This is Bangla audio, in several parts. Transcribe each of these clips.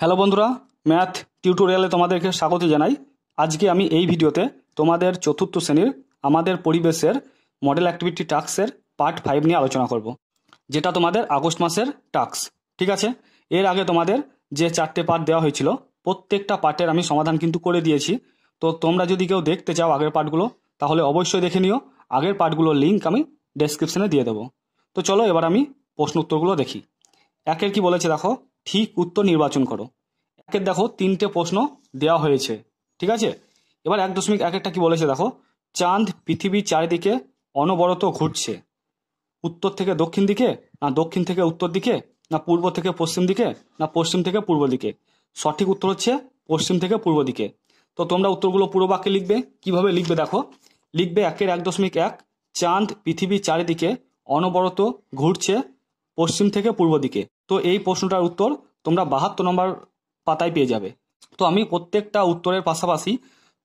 হ্যালো বন্ধুরা ম্যাথ টিউটোরিয়ালে তোমাদেরকে স্বাগত জানাই আজকে আমি এই ভিডিওতে তোমাদের চতুর্থ শ্রেণীর আমাদের পরিবেশের মডেল অ্যাক্টিভিটি টাস্কের পার্ট ফাইভ নিয়ে আলোচনা করব যেটা তোমাদের আগস্ট মাসের টাস্ক ঠিক আছে এর আগে তোমাদের যে চারটে পার্ট দেওয়া হয়েছিল প্রত্যেকটা পার্টের আমি সমাধান কিন্তু করে দিয়েছি তো তোমরা যদি কেউ দেখতে চাও আগের পার্টগুলো তাহলে অবশ্যই দেখে নিও আগের পার্টগুলোর লিঙ্ক আমি ডেসক্রিপশনে দিয়ে দেবো তো চলো এবার আমি প্রশ্ন উত্তরগুলো দেখি একের কি বলেছে দেখো ঠিক উত্তর নির্বাচন করো একের দেখো তিনটে প্রশ্ন দেওয়া হয়েছে ঠিক আছে এবার এক দশমিক এক একটা কি বলেছে দেখো চাঁদ পৃথিবীর চারিদিকে অনবরত ঘুরছে উত্তর থেকে দক্ষিণ দিকে না দক্ষিণ থেকে উত্তর দিকে না পূর্ব থেকে পশ্চিম দিকে না পশ্চিম থেকে পূর্ব দিকে সঠিক উত্তর হচ্ছে পশ্চিম থেকে পূর্ব দিকে তো তোমরা উত্তরগুলো পুরো বাক্যে লিখবে কিভাবে লিখবে দেখো লিখবে একের এক দশমিক এক চাঁদ পৃথিবীর চারিদিকে অনবরত ঘুরছে পশ্চিম থেকে পূর্ব দিকে তো এই প্রশ্নটার উত্তর তোমরা বাহাত্তর নম্বর পাতায় পেয়ে যাবে তো আমি প্রত্যেকটা উত্তরের পাশাপাশি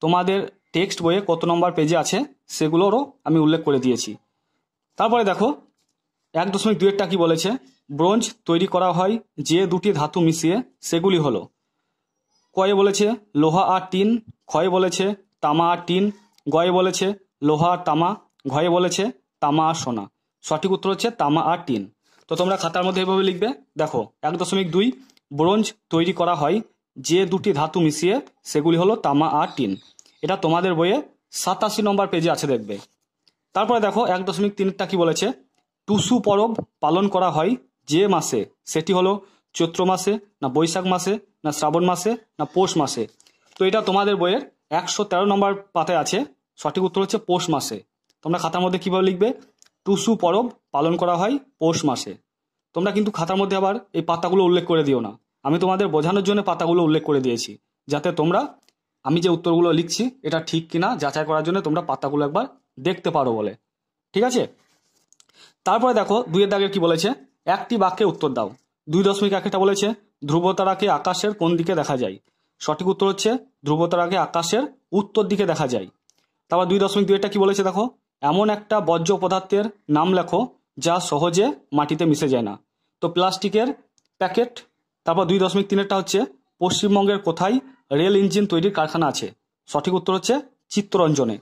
তোমাদের টেক্সট বইয়ে কত নম্বর পেজে আছে সেগুলোরও আমি উল্লেখ করে দিয়েছি তারপরে দেখো এক দশমিক দুয়েরটা কি বলেছে ব্রোঞ্জ তৈরি করা হয় যে দুটি ধাতু মিশিয়ে সেগুলি হলো কয়ে বলেছে লোহা আর টিন ক্ষয় বলেছে তামা আর টিন গয়ে বলেছে লোহা আর তামা ঘয়ে বলেছে তামা আর সোনা সঠিক উত্তর হচ্ছে তামা আর টিন তো তোমরা খাতার মধ্যে এভাবে লিখবে দেখো এক দশমিক দুই ব্রোঞ্জ তৈরি করা হয় যে দুটি ধাতু মিশিয়ে সেগুলি হলো তামা আর টিন এটা তোমাদের বইয়ে সাতাশি নম্বর পেজে আছে দেখবে তারপরে দেখো এক দশমিক তিনটা কি বলেছে টুসু পরব পালন করা হয় যে মাসে সেটি হলো চৈত্র মাসে না বৈশাখ মাসে না শ্রাবণ মাসে না পৌষ মাসে তো এটা তোমাদের বইয়ের একশো তেরো নম্বর পাতায় আছে সঠিক উত্তর হচ্ছে পৌষ মাসে তোমরা খাতার মধ্যে কীভাবে লিখবে টুসু পরব পালন করা হয় পৌষ মাসে তোমরা কিন্তু খাতার মধ্যে আবার এই পাতাগুলো উল্লেখ করে দিও না আমি তোমাদের বোঝানোর জন্য পাতাগুলো উল্লেখ করে দিয়েছি যাতে তোমরা আমি যে উত্তরগুলো লিখছি এটা ঠিক কিনা যাচাই করার জন্য তোমরা পাতাগুলো একবার দেখতে পারো বলে ঠিক আছে তারপরে দেখো দুইয়ের দাগের কি বলেছে একটি বাক্যে উত্তর দাও দুই দশমিক একটা বলেছে ধ্রুবতারাকে আকাশের কোন দিকে দেখা যায় সঠিক উত্তর হচ্ছে ধ্রুবতারাকে আকাশের উত্তর দিকে দেখা যায় তারপর দুই দশমিক দুইটা কি বলেছে দেখো এমন একটা বর্জ্য পদার্থের নাম লেখো যা সহজে মাটিতে মিশে যায় না তো প্লাস্টিকের প্যাকেট তারপর দুই দশমিক তিনেরটা হচ্ছে পশ্চিমবঙ্গের কোথায় রেল ইঞ্জিন তৈরির কারখানা আছে সঠিক উত্তর হচ্ছে চিত্তরঞ্জনে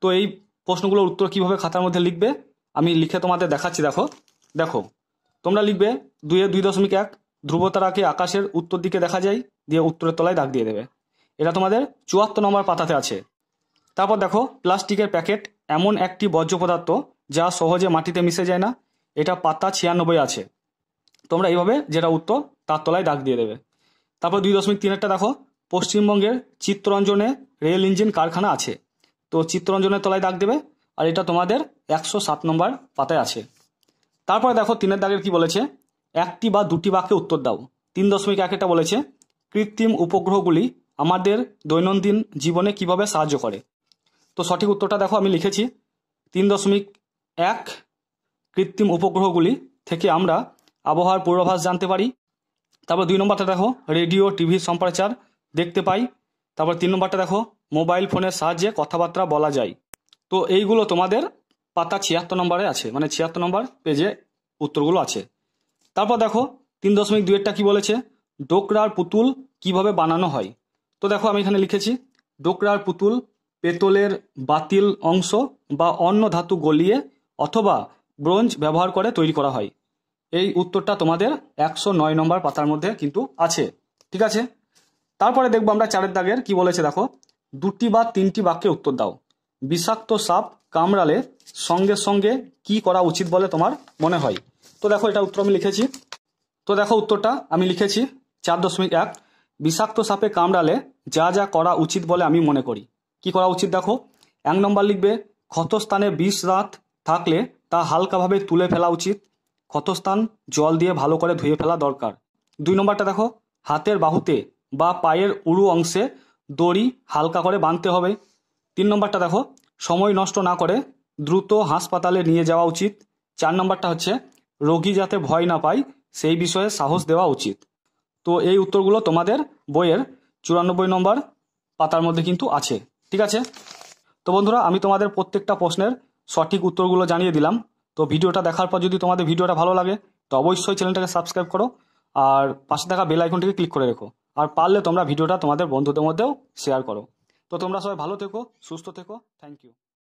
তো এই প্রশ্নগুলোর উত্তর কিভাবে খাতার মধ্যে লিখবে আমি লিখে তোমাদের দেখাচ্ছি দেখো দেখো তোমরা লিখবে দুয়ে দুই দশমিক এক ধ্রুবতারাকে আকাশের উত্তর দিকে দেখা যায় দিয়ে উত্তরের তলায় দাগ দিয়ে দেবে এটা তোমাদের চুয়াত্তর নম্বর পাতাতে আছে তারপর দেখো প্লাস্টিকের প্যাকেট এমন একটি বর্জ্য পদার্থ যা সহজে মাটিতে মিশে যায় না এটা পাতা ছিয়ানব্বই আছে তোমরা এইভাবে যেটা উত্তর তার তলায় দাগ দিয়ে দেবে তারপর দুই দশমিক তিনেরটা দেখো পশ্চিমবঙ্গের চিত্তরঞ্জনে রেল ইঞ্জিন কারখানা আছে তো চিত্তরঞ্জনের তলায় দাগ দেবে আর এটা তোমাদের একশো সাত নম্বর পাতায় আছে তারপরে দেখো তিনের দাগের কি বলেছে একটি বা দুটি বাক্যে উত্তর দাও তিন দশমিক এক একটা বলেছে কৃত্রিম উপগ্রহগুলি আমাদের দৈনন্দিন জীবনে কিভাবে সাহায্য করে তো সঠিক উত্তরটা দেখো আমি লিখেছি তিন দশমিক এক কৃত্রিম উপগ্রহগুলি থেকে আমরা আবহাওয়ার পূর্বাভাস জানতে পারি তারপর দুই নম্বরটা দেখো রেডিও টিভি সম্প্রচার দেখতে পাই তারপর তিন নম্বরটা দেখো মোবাইল ফোনের সাহায্যে কথাবার্তা বলা যায় তো এইগুলো তোমাদের পাতা ছিয়াত্তর নম্বরে আছে মানে ছিয়াত্তর নম্বর পেজে উত্তরগুলো আছে তারপর দেখো তিন দশমিক দুয়েরটা কি বলেছে ডোকরার পুতুল কিভাবে বানানো হয় তো দেখো আমি এখানে লিখেছি ডোকরার পুতুল পেতলের বাতিল অংশ বা অন্য ধাতু গলিয়ে অথবা ব্রোঞ্জ ব্যবহার করে তৈরি করা হয় এই উত্তরটা তোমাদের একশো নয় নম্বর পাতার মধ্যে কিন্তু আছে ঠিক আছে তারপরে দেখবো আমরা চারের দাগের কি বলেছে দেখো দুটি বা তিনটি বাক্যে উত্তর দাও বিষাক্ত সাপ কামড়ালে সঙ্গে সঙ্গে কি করা উচিত বলে তোমার মনে হয় তো দেখো এটা উত্তর আমি লিখেছি তো দেখো উত্তরটা আমি লিখেছি চার দশমিক এক বিষাক্ত সাপে কামড়ালে যা যা করা উচিত বলে আমি মনে করি কি করা উচিত দেখো এক নম্বর লিখবে ক্ষতস্থানে বিষ রাত থাকলে তা হালকাভাবে তুলে ফেলা উচিত ক্ষতস্থান জল দিয়ে ভালো করে ধুয়ে ফেলা দরকার দুই নম্বরটা দেখো হাতের বাহুতে বা পায়ের উরু অংশে দড়ি হালকা করে বাঁধতে হবে তিন নম্বরটা দেখো সময় নষ্ট না করে দ্রুত হাসপাতালে নিয়ে যাওয়া উচিত চার নম্বরটা হচ্ছে রোগী যাতে ভয় না পায় সেই বিষয়ে সাহস দেওয়া উচিত তো এই উত্তরগুলো তোমাদের বইয়ের চুরানব্বই নম্বর পাতার মধ্যে কিন্তু আছে ঠিক আছে তো বন্ধুরা আমি তোমাদের প্রত্যেকটা প্রশ্নের সঠিক উত্তরগুলো জানিয়ে দিলাম তো ভিডিওটা দেখার পর যদি তোমাদের ভিডিওটা ভালো লাগে তো অবশ্যই চ্যানেলটাকে সাবস্ক্রাইব করো আর পাশে থাকা বেল আইকনটিকে ক্লিক করে রেখো আর পারলে তোমরা ভিডিওটা তোমাদের বন্ধুদের মধ্যেও শেয়ার করো তো তোমরা সবাই ভালো থেকো সুস্থ থেকো থ্যাংক ইউ